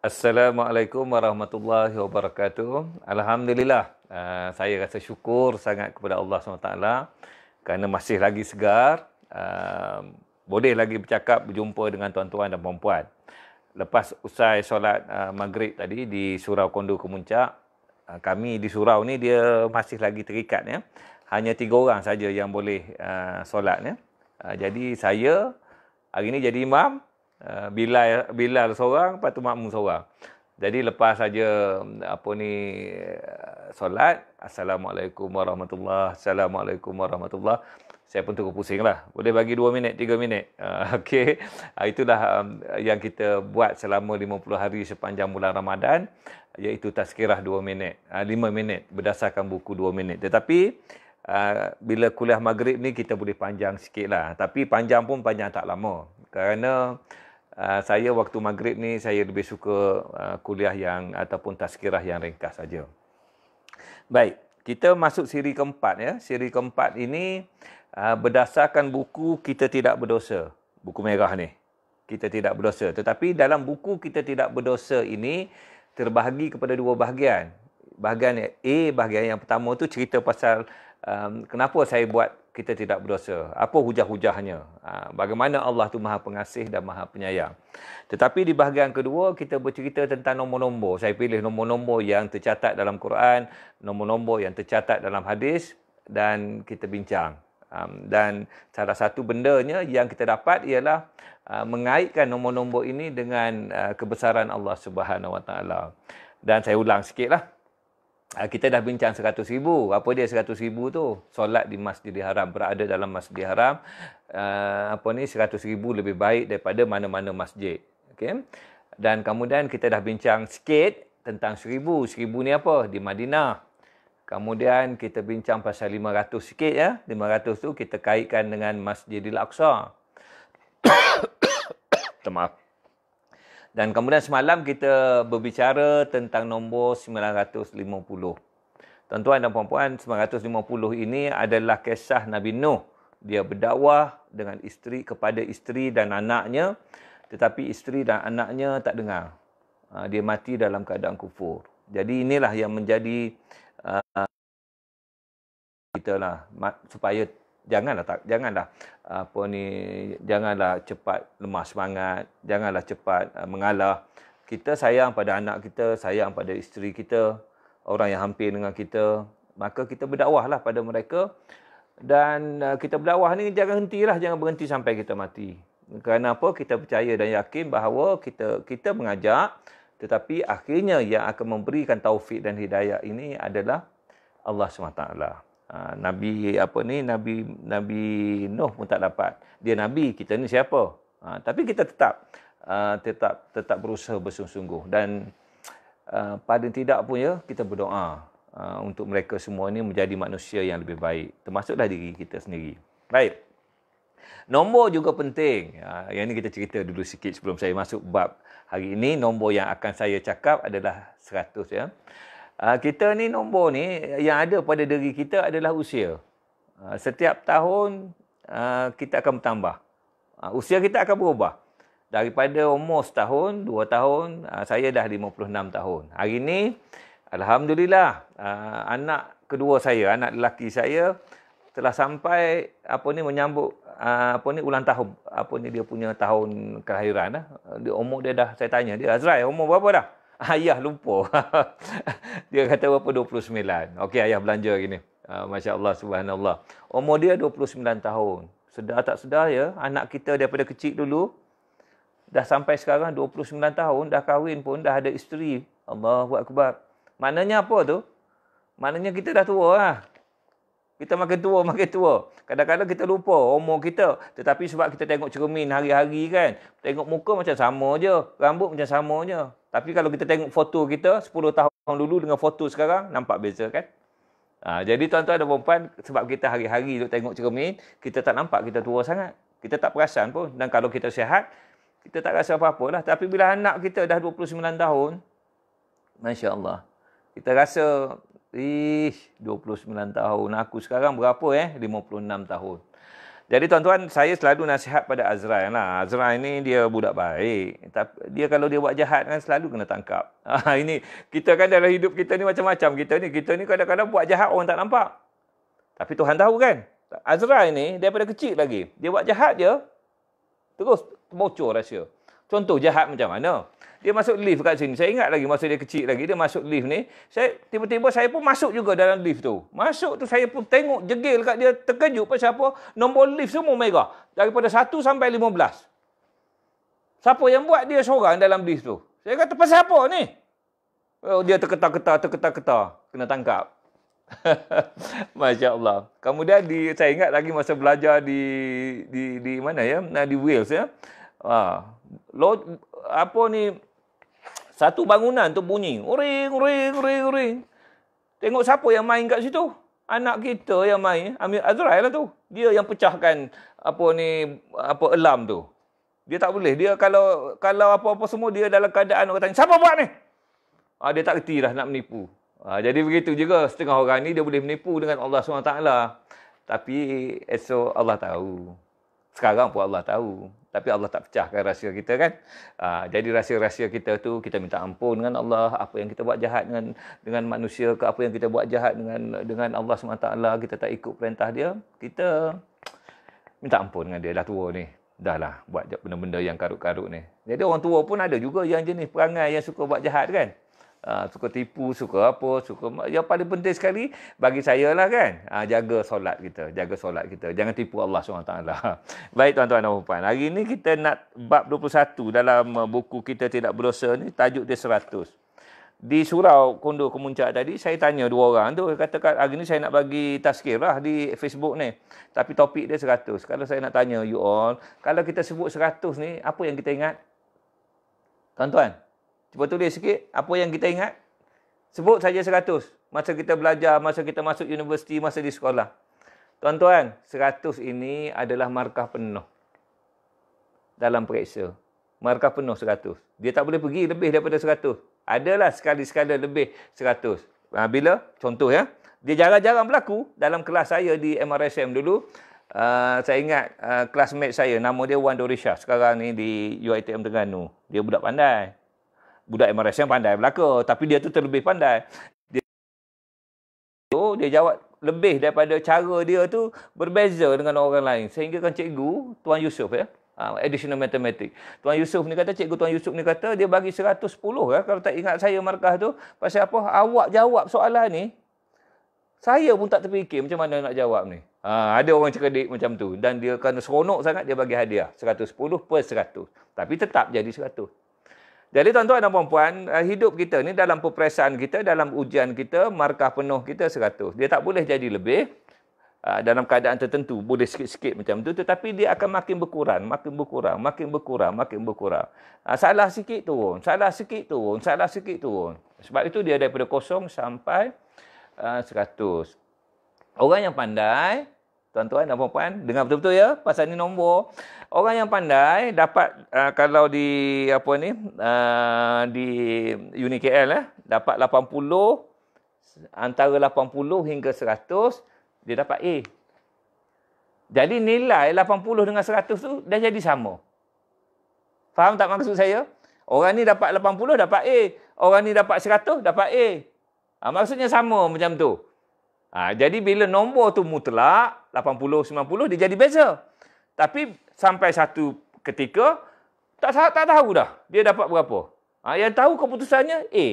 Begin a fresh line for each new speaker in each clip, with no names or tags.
Assalamualaikum warahmatullahi wabarakatuh. Alhamdulillah, eh, saya rasa syukur sangat kepada Allah SWT kerana masih lagi segar, eh, boleh lagi bercakap, berjumpa dengan tuan-tuan dan puan-puan. Lepas usai solat eh, maghrib tadi di Surau Kondo Kemuncak, kami di surau ni dia masih lagi terikat. Ya. Hanya tiga orang saja yang boleh uh, solat. Ya. jadi saya hari ini jadi imam, Eh, Bilal Bilal seorang, lepas tu makmum seorang. Jadi lepas saja mm, apa ni eh, solat, assalamualaikum warahmatullahi assalamualaikum warahmatullahi saya pun tunggu pusing lah. Boleh bagi 2 minit, 3 minit. Uh, Okey. Uh, itulah um, yang kita buat selama 50 hari sepanjang bulan Ramadan iaitu tazkirah 2 minit, uh, minit berdasarkan buku 2 minit. Tetapi Uh, bila kuliah maghrib ni kita boleh panjang sikit lah Tapi panjang pun panjang tak lama Kerana Ah, saya waktu maghrib ni saya lebih suka ah, kuliah yang ataupun tazkirah yang ringkas saja. Baik, kita masuk siri keempat ya. Siri keempat ini ah, berdasarkan buku kita tidak berdosa. Buku merah ni. Kita tidak berdosa. Tetapi dalam buku kita tidak berdosa ini terbahagi kepada dua bahagian. Bahagian A, bahagian yang pertama tu cerita pasal um, kenapa saya buat kita tidak berdosa. Apa hujah-hujahnya? Ha, bagaimana Allah itu maha pengasih dan maha penyayang. Tetapi di bahagian kedua, kita bercerita tentang nombor-nombor. Saya pilih nombor-nombor yang tercatat dalam Quran, nombor-nombor yang tercatat dalam hadis dan kita bincang. Dan salah satu bendanya yang kita dapat ialah mengaitkan nombor-nombor ini dengan kebesaran Allah Subhanahu SWT. Dan saya ulang sikitlah. Ah, kita dah bincang 100 ribu. Apa dia 100 ribu tu? Solat di Masjid Haram. Berada dalam Masjid Haram. Uh, apa ni 100 ribu lebih baik daripada mana-mana masjid. Okay? Dan kemudian kita dah bincang sikit tentang seribu. Seribu ni apa? Di Madinah. Kemudian kita bincang pasal 500 sikit ya. 500 tu kita kaitkan dengan Masjidil Aqsa. Maaf. Dan kemudian semalam kita berbicara tentang nombor 950. Tuan-tuan dan puan-puan, 950 ini adalah kisah Nabi Nuh. Dia berdakwah dengan isteri kepada isteri dan anaknya, tetapi isteri dan anaknya tak dengar. Ha, dia mati dalam keadaan kufur. Jadi inilah yang menjadi uh, kita lah supaya janganlah tak janganlah apa ni janganlah cepat lemah semangat janganlah cepat uh, mengalah kita sayang pada anak kita sayang pada isteri kita orang yang hampir dengan kita maka kita berdakwahlah pada mereka dan uh, kita berdakwah ni jangan hentilah jangan berhenti sampai kita mati kerana apa kita percaya dan yakin bahawa kita kita mengajak tetapi akhirnya yang akan memberikan taufik dan hidayah ini adalah Allah Subhanahu Ha, nabi apa ni Nabi Nabi Nuh pun tak dapat. Dia nabi, kita ni siapa? Ha, tapi kita tetap uh, tetap tetap berusaha bersungguh-sungguh dan uh, pada tidak pun ya kita berdoa uh, untuk mereka semua ini menjadi manusia yang lebih baik termasuklah diri kita sendiri. Baik. Nombor juga penting. Uh, yang ini kita cerita dulu sikit sebelum saya masuk bab hari ini nombor yang akan saya cakap adalah 100 ya. Ah, kita ni nombor ni yang ada pada diri kita adalah usia. Ah, setiap tahun ah, kita akan bertambah. Usia kita akan berubah. Daripada umur setahun, dua tahun, saya dah 56 tahun. Hari ini, Alhamdulillah, anak kedua saya, anak lelaki saya telah sampai apa ni menyambut apa ni ulang tahun apa ni dia punya tahun kelahiran dia umur dia dah saya tanya dia azrail umur berapa dah Ayah lupa. dia kata berapa 29. Okey ayah belanja gini. Ah, Masya Allah subhanallah. Umur dia 29 tahun. Sedar tak sedar ya. Anak kita daripada kecil dulu. Dah sampai sekarang 29 tahun. Dah kahwin pun. Dah ada isteri. Allah buat kebab. Maknanya apa tu? Maknanya kita dah tua lah. Kita makin tua, makin tua. Kadang-kadang kita lupa umur kita. Tetapi sebab kita tengok cermin hari-hari kan. Tengok muka macam sama je. Rambut macam sama je. Tapi kalau kita tengok foto kita 10 tahun dulu dengan foto sekarang, nampak beza kan? Ha, jadi tuan-tuan dan perempuan, sebab kita hari-hari duduk tengok cermin, kita tak nampak kita tua sangat. Kita tak perasan pun. Dan kalau kita sihat, kita tak rasa apa-apa lah. Tapi bila anak kita dah 29 tahun, Masya Allah, kita rasa, ih, 29 tahun. Aku sekarang berapa eh? 56 tahun. Jadi tuan-tuan, saya selalu nasihat pada Azra. Nah, Azra ini dia budak baik. Tapi dia kalau dia buat jahat kan selalu kena tangkap. Ah, ini kita kan dalam hidup kita ni macam-macam kita ni. Kita ni kadang-kadang buat jahat orang tak nampak. Tapi Tuhan tahu kan. Azrael ni daripada kecil lagi. Dia buat jahat je. Terus bocor rahsia. Contoh jahat macam mana? dia masuk lift kat sini. Saya ingat lagi masa dia kecil lagi dia masuk lift ni. Saya tiba-tiba saya pun masuk juga dalam lift tu. Masuk tu saya pun tengok jegil kat dia terkejut pasal apa? Nombor lift semua merah daripada 1 sampai 15. Siapa yang buat dia seorang dalam lift tu? Saya kata pasal apa ni? Oh, dia terketar-ketar, terketar-ketar. Kena tangkap. Masya Allah. Kemudian di, saya ingat lagi masa belajar di di di mana ya? Nah, di Wales ya. Ah, lo, apa ni satu bangunan tu bunyi. Ring, ring, ring, ring. Tengok siapa yang main kat situ. Anak kita yang main. Amir Azrael lah tu. Dia yang pecahkan apa ni, apa elam tu. Dia tak boleh. Dia kalau kalau apa-apa semua, dia dalam keadaan orang tanya, siapa buat ni? Ha, dia tak kerti dah nak menipu. Ha, jadi begitu juga. Setengah orang ni, dia boleh menipu dengan Allah SWT. Tapi esok Allah tahu. Sekarang pun Allah tahu. Tapi Allah tak pecahkan rahsia kita kan. Ah, jadi rahsia-rahsia kita tu kita minta ampun dengan Allah. Apa yang kita buat jahat dengan dengan manusia ke apa yang kita buat jahat dengan dengan Allah SWT. Kita tak ikut perintah dia. Kita minta ampun dengan dia. Dah tua ni. Dah lah buat benda-benda yang karut-karut ni. Jadi orang tua pun ada juga yang jenis perangai yang suka buat jahat kan. Ha, suka tipu, suka apa, suka yang paling penting sekali bagi saya lah kan. Ha, jaga solat kita, jaga solat kita. Jangan tipu Allah SWT. Baik tuan-tuan dan puan-puan. Hari ni kita nak bab 21 dalam uh, buku kita tidak berdosa ni tajuk dia 100. Di surau kondo kemuncak tadi, saya tanya dua orang tu. Kata kat hari ni saya nak bagi tazkir lah di Facebook ni. Tapi topik dia 100. Kalau saya nak tanya you all, kalau kita sebut 100 ni, apa yang kita ingat? Tuan-tuan, Cuba tulis sikit apa yang kita ingat. Sebut saja seratus. Masa kita belajar, masa kita masuk universiti, masa di sekolah. Tuan-tuan, 100 ini adalah markah penuh dalam periksa. Markah penuh seratus. Dia tak boleh pergi lebih daripada seratus. Adalah sekali-sekala lebih seratus. Ha, bila? Contoh ya. Dia jarang-jarang berlaku dalam kelas saya di MRSM dulu. Uh, saya ingat uh, classmate saya nama dia Wan Dorisha sekarang ni di UiTM Terengganu dia budak pandai budak MRS yang pandai belaka tapi dia tu terlebih pandai dia dia jawab lebih daripada cara dia tu berbeza dengan orang lain sehingga kan cikgu tuan Yusof ya ha, additional mathematics tuan Yusuf ni kata cikgu tuan Yusuf ni kata dia bagi 110 ya kalau tak ingat saya markah tu pasal apa awak jawab soalan ni saya pun tak terfikir macam mana nak jawab ni Ha, ada orang cekedik macam tu dan dia kena seronok sangat dia bagi hadiah 110 per 100 tapi tetap jadi 100 jadi tuan-tuan dan puan-puan, eh, hidup kita ni dalam peperiksaan kita, dalam ujian kita, markah penuh kita 100. Dia tak boleh jadi lebih. Ah, dalam keadaan tertentu, boleh sikit-sikit macam tu. Tetapi dia akan makin berkurang, makin berkurang, makin berkurang, makin berkurang. Ah, salah sikit turun, salah sikit turun, salah sikit turun. Sebab itu dia daripada kosong sampai 100. Ah, Orang yang pandai, tuan-tuan dan puan-puan dengar betul-betul ya pasal ni nombor orang yang pandai dapat uh, kalau di apa ni uh, di Uni KL eh dapat 80 antara 80 hingga 100 dia dapat A jadi nilai 80 dengan 100 tu dah jadi sama faham tak maksud saya orang ni dapat 80 dapat A orang ni dapat 100 dapat A ha, maksudnya sama macam tu ha, jadi bila nombor tu mutlak 80 90 dia jadi beza. Tapi sampai satu ketika tak tak tahu dah dia dapat berapa. Ha, yang tahu keputusannya A.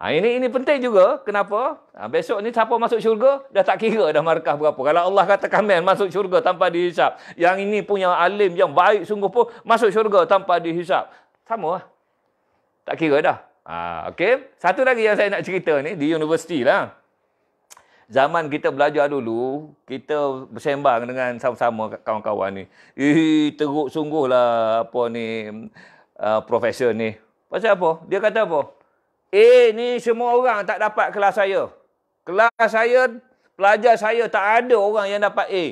Ha, ini ini penting juga. Kenapa? Ha, besok ni siapa masuk syurga dah tak kira dah markah berapa. Kalau Allah kata kamen masuk syurga tanpa dihisap. Yang ini punya alim yang baik sungguh pun masuk syurga tanpa dihisap. Sama lah. Tak kira dah. Ha, okay. Satu lagi yang saya nak cerita ni di universiti lah zaman kita belajar dulu, kita bersembang dengan sama-sama kawan-kawan ni. Ih, teruk sungguhlah apa ni uh, mm, ah, profesor ni. Pasal apa? Dia kata apa? Eh, ni semua orang tak dapat kelas saya. Kelas saya, pelajar saya tak ada orang yang dapat A.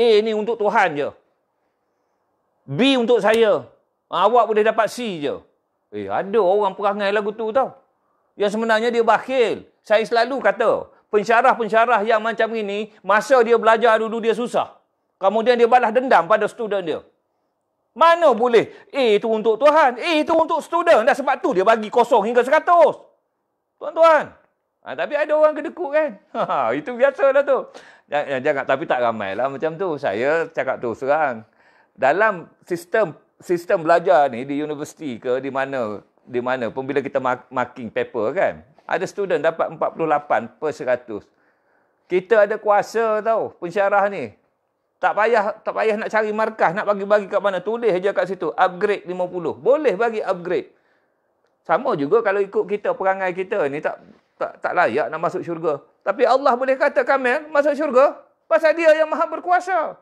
A ni untuk Tuhan je. B untuk saya. Awak boleh dapat C je. Eh, ada orang perangai lagu tu tau. Yang sebenarnya dia bakhil. Saya selalu kata, pensyarah-pensyarah yang macam ini, masa dia belajar dulu dia susah. Kemudian dia balas dendam pada student dia. Mana boleh? Eh itu untuk Tuhan. eh itu untuk student. Dan sebab tu dia bagi kosong hingga 100. Tuan-tuan. Ha, tapi ada orang kedekut kan? Ha, ha itu biasa lah tu. Jangan, eh, jangan, tapi tak ramai lah macam tu. Saya cakap tu serang. Dalam sistem sistem belajar ni di universiti ke di mana di mana pun kita marking paper kan ada student dapat 48 per 100. Kita ada kuasa tau pensyarah ni. Tak payah tak payah nak cari markah, nak bagi-bagi kat mana, tulis aja kat situ upgrade 50. Boleh bagi upgrade. Sama juga kalau ikut kita perangai kita ni tak tak tak layak nak masuk syurga. Tapi Allah boleh kata kami masuk syurga pasal dia yang maha berkuasa.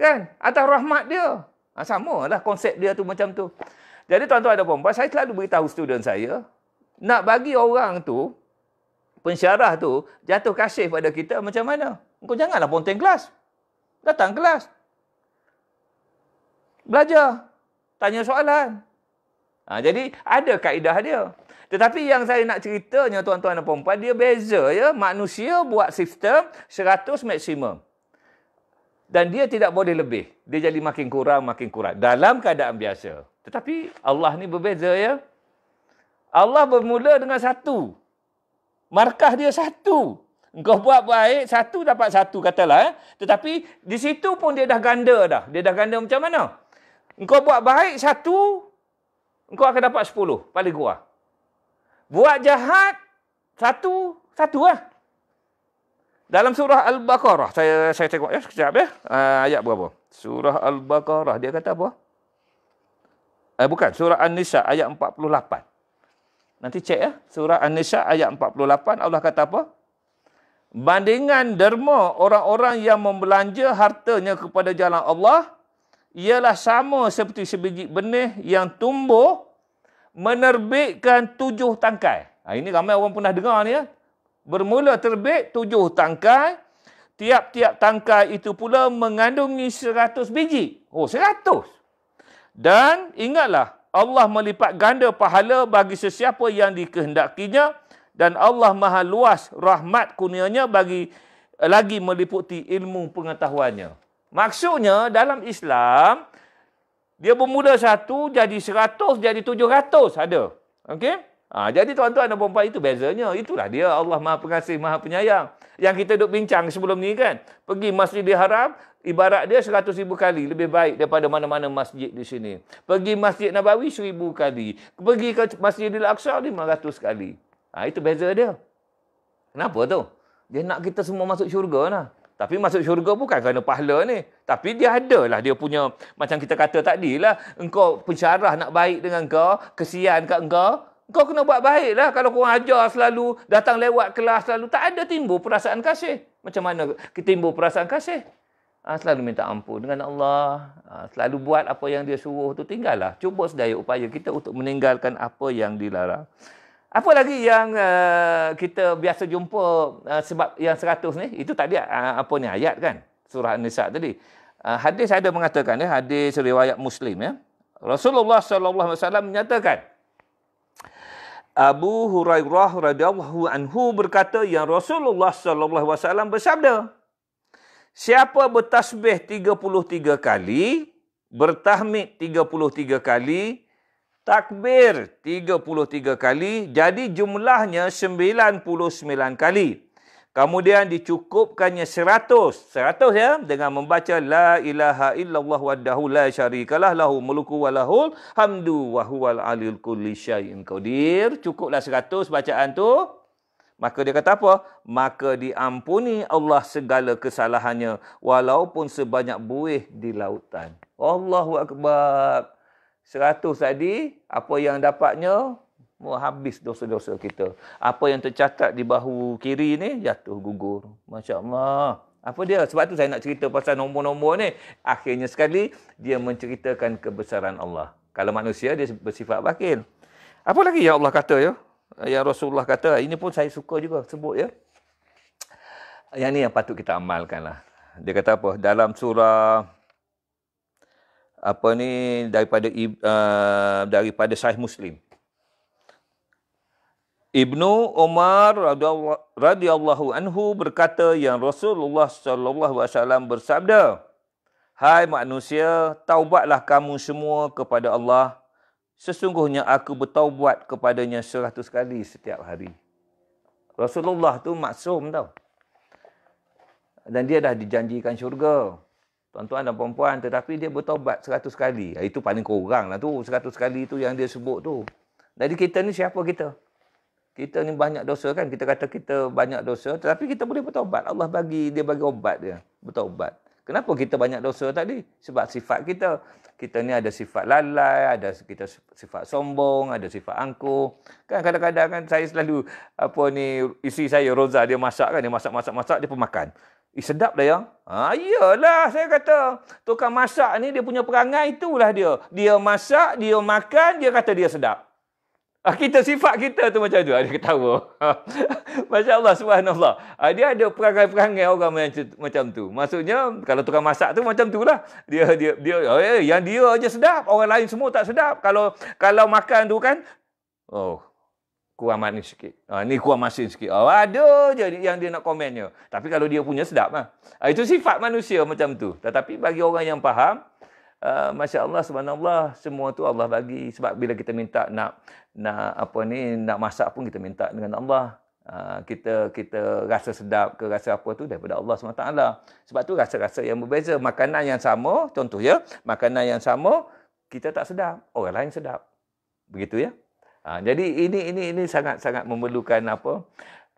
Kan? Atas rahmat dia. Ha, sama lah konsep dia tu macam tu. Jadi tuan-tuan dan puan saya selalu beritahu student saya, nak bagi orang tu pensyarah tu jatuh kasih pada kita macam mana kau janganlah ponteng kelas datang kelas belajar tanya soalan ha, jadi ada kaedah dia tetapi yang saya nak ceritanya tuan-tuan dan puan-puan dia beza ya manusia buat sistem 100 maksimum dan dia tidak boleh lebih dia jadi makin kurang makin kurang dalam keadaan biasa tetapi Allah ni berbeza ya Allah bermula dengan satu. Markah dia satu. Engkau buat baik, satu dapat satu katalah. Eh? Tetapi di situ pun dia dah ganda dah. Dia dah ganda macam mana? Engkau buat baik satu, engkau akan dapat sepuluh. Paling kurang. Buat jahat, satu, satu lah. Dalam surah Al-Baqarah, saya saya tengok ya, sekejap ya. Uh, ayat berapa? Surah Al-Baqarah, dia kata apa? Eh, bukan, surah An-Nisa, ayat 48. Nanti cek ya. Surah An-Nisa ayat 48 Allah kata apa? Bandingan derma orang-orang yang membelanja hartanya kepada jalan Allah ialah sama seperti sebiji benih yang tumbuh menerbitkan tujuh tangkai. Ha, ini ramai orang pernah dengar ni ya. Bermula terbit tujuh tangkai. Tiap-tiap tangkai itu pula mengandungi seratus biji. Oh, seratus. Dan ingatlah, Allah melipat ganda pahala bagi sesiapa yang dikehendakinya dan Allah maha luas rahmat kunianya bagi eh, lagi meliputi ilmu pengetahuannya. Maksudnya dalam Islam, dia bermula satu jadi seratus jadi tujuh ratus ada. Okey? Ha, jadi tuan-tuan dan perempuan itu bezanya. Itulah dia Allah Maha Pengasih, Maha Penyayang. Yang kita duk bincang sebelum ni kan. Pergi Masjid Haram, ibarat dia seratus ribu kali lebih baik daripada mana-mana masjid di sini. Pergi Masjid Nabawi seribu kali. Pergi ke Masjid Al-Aqsa lima ratus kali. Ha, itu beza dia. Kenapa tu? Dia nak kita semua masuk syurga lah. Tapi masuk syurga bukan kerana pahala ni. Tapi dia ada lah dia punya, macam kita kata tadi lah. Engkau pencarah nak baik dengan kau, kesian kat engkau, kau kena buat baiklah kalau kau ajar selalu datang lewat kelas selalu tak ada timbul perasaan kasih macam mana kita timbul perasaan kasih ha, selalu minta ampun dengan Allah ha, selalu buat apa yang dia suruh tu tinggallah cuba sedaya upaya kita untuk meninggalkan apa yang dilarang apa lagi yang uh, kita biasa jumpa uh, sebab yang seratus ni itu tadi uh, apa ni ayat kan surah an-nisa tadi uh, hadis ada mengatakan ya hadis riwayat muslim ya Rasulullah saw menyatakan Abu Hurairah radhiyallahu anhu berkata yang Rasulullah sallallahu wasallam bersabda Siapa bertasbih 33 kali, bertahmid 33 kali, takbir 33 kali, jadi jumlahnya 99 kali. Kemudian dicukupkannya seratus. Seratus ya. Dengan membaca La ilaha illallah wadahu la syarikalah lahu muluku walahul hamdu wa huwal alil kulli syai'in qadir. Cukuplah seratus bacaan tu. Maka dia kata apa? Maka diampuni Allah segala kesalahannya. Walaupun sebanyak buih di lautan. Allahu Akbar. Seratus tadi. Apa yang dapatnya? Mau habis dosa-dosa kita. Apa yang tercatat di bahu kiri ni, jatuh gugur. Masya Allah. Apa dia? Sebab tu saya nak cerita pasal nombor-nombor ni. Akhirnya sekali, dia menceritakan kebesaran Allah. Kalau manusia, dia bersifat bakil. Apa lagi yang Allah kata ya? Yang Rasulullah kata, ini pun saya suka juga sebut ya. Yang ni yang patut kita amalkan lah. Dia kata apa? Dalam surah apa ni daripada uh, daripada Sahih Muslim. Ibnu Umar radhiyallahu anhu berkata yang Rasulullah sallallahu alaihi wasallam bersabda Hai manusia taubatlah kamu semua kepada Allah sesungguhnya aku bertaubat kepadanya seratus kali setiap hari Rasulullah tu maksum tau dan dia dah dijanjikan syurga tuan-tuan dan puan-puan tetapi dia bertaubat seratus kali ah, itu paling kurang lah tu seratus kali tu yang dia sebut tu jadi kita ni siapa kita kita ni banyak dosa kan kita kata kita banyak dosa tetapi kita boleh bertaubat Allah bagi dia bagi obat dia bertaubat kenapa kita banyak dosa tadi sebab sifat kita kita ni ada sifat lalai ada kita sifat sombong ada sifat angkuh kan kadang-kadang kan saya selalu apa ni isteri saya Roza dia masak kan dia masak-masak-masak dia pemakan Eh, sedap dah ya. Ha, iyalah, saya kata. Tukang masak ni, dia punya perangai itulah dia. Dia masak, dia makan, dia kata dia sedap. Ah kita sifat kita tu macam tu ada ketawa. Masya-Allah subhanallah. Ah dia ada perangai-perangai orang macam tu, macam tu. Maksudnya kalau tukang masak tu macam tu lah. Dia dia dia oh, eh, yang dia aja sedap, orang lain semua tak sedap. Kalau kalau makan tu kan oh kurang manis sikit. Ah ni kurang masin sikit. Oh ada je yang dia nak komennya. Tapi kalau dia punya sedap lah. Ah itu sifat manusia macam tu. Tetapi bagi orang yang faham, Ah, Masya Allah, subhanallah, semua tu Allah bagi. Sebab bila kita minta nak nak apa ni nak masak pun kita minta dengan Allah. Uh, kita kita rasa sedap ke rasa apa tu daripada Allah SWT. Sebab tu rasa-rasa yang berbeza. Makanan yang sama, contoh ya. Makanan yang sama, kita tak sedap. Orang lain sedap. Begitu ya. Uh, jadi ini ini ini sangat-sangat memerlukan apa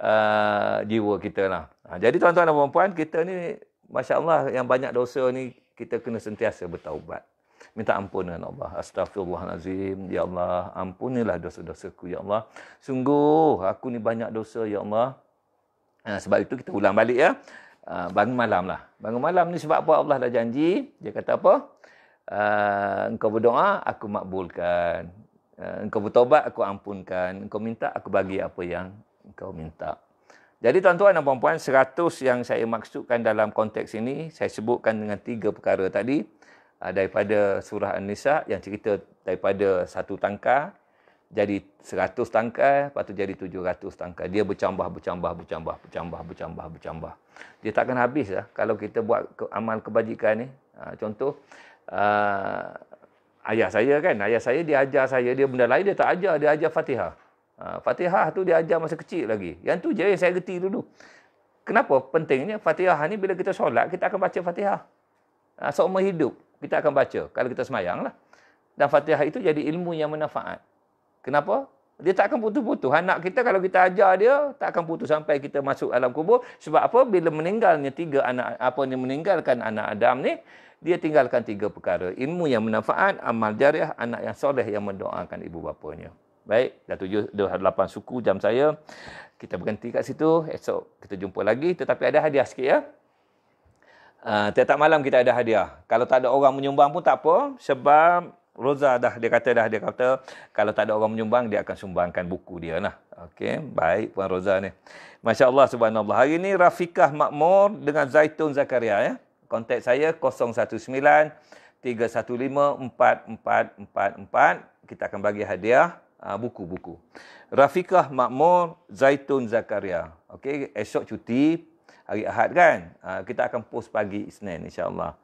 uh, jiwa kita lah. Uh, jadi tuan-tuan dan puan-puan, kita ni Masya Allah yang banyak dosa ni kita kena sentiasa bertaubat. Minta ampun dengan Allah. Astaghfirullahalazim. Ya Allah, ampunilah dosa-dosaku, Ya Allah. Sungguh, aku ni banyak dosa, Ya Allah. Ha, sebab itu kita ulang balik, ya. Ha, bangun malam lah. Bangun malam ni sebab apa Allah dah janji. Dia kata apa? Ha, engkau berdoa, aku makbulkan. engkau bertobat, aku ampunkan. Engkau minta, aku bagi apa yang engkau minta. Jadi tuan-tuan dan puan-puan, 100 yang saya maksudkan dalam konteks ini, saya sebutkan dengan tiga perkara tadi ah, daripada surah An-Nisa yang cerita daripada satu tangka jadi 100 tangka lepas tu jadi 700 tangka Dia bercambah, bercambah, bercambah, bercambah, bercambah, bercambah. Dia takkan habis lah kalau kita buat amal kebajikan ni. Ah, contoh, uh, ayah saya kan, ayah saya dia ajar saya, dia benda lain dia tak ajar, dia ajar fatihah. Ha, Fatihah tu dia ajar masa kecil lagi. Yang tu je yang saya reti dulu. Kenapa pentingnya Fatihah ni bila kita solat, kita akan baca Fatihah. Ha, seumur hidup, kita akan baca. Kalau kita semayang lah. Dan Fatihah itu jadi ilmu yang manfaat. Kenapa? Dia tak akan putus-putus. Anak kita kalau kita ajar dia, tak akan putus sampai kita masuk alam kubur. Sebab apa? Bila meninggalnya tiga anak, apa ni meninggalkan anak Adam ni, dia tinggalkan tiga perkara. Ilmu yang manfaat, amal jariah, anak yang soleh yang mendoakan ibu bapanya. Baik, dah tujuh, dah lapan suku jam saya. Kita berhenti kat situ. Esok kita jumpa lagi. Tetapi ada hadiah sikit ya. Uh, tiap-tiap malam kita ada hadiah. Kalau tak ada orang menyumbang pun tak apa. Sebab Roza dah dia kata dah dia kata kalau tak ada orang menyumbang dia akan sumbangkan buku dia lah. Okey, baik puan Roza ni. Masya-Allah subhanallah. Hari ni Rafikah Makmur dengan Zaitun Zakaria ya. Kontak saya 019 315 4444. Kita akan bagi hadiah buku-buku. Ah, Rafiqah Makmur Zaitun Zakaria. Okey, esok cuti hari Ahad kan? Ah, kita akan post pagi Isnin insya-Allah.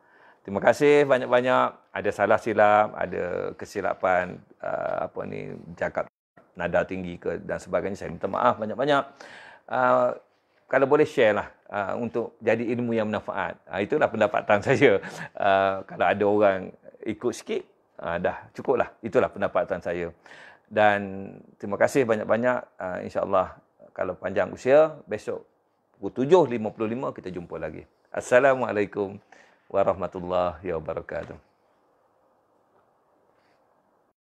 Terima kasih banyak-banyak. Ada salah silap, ada kesilapan ah, apa ni cakap nada tinggi ke dan sebagainya saya minta maaf banyak-banyak. kalau boleh share lah Uh, untuk jadi ilmu yang bermanfaat. Uh, itulah pendapatan saya. Uh, kalau ada orang ikut sikit, uh, dah cukup lah. Itulah pendapatan saya dan terima kasih banyak-banyak uh, insyaallah kalau panjang usia besok pukul 7.55 kita jumpa lagi assalamualaikum warahmatullahi wabarakatuh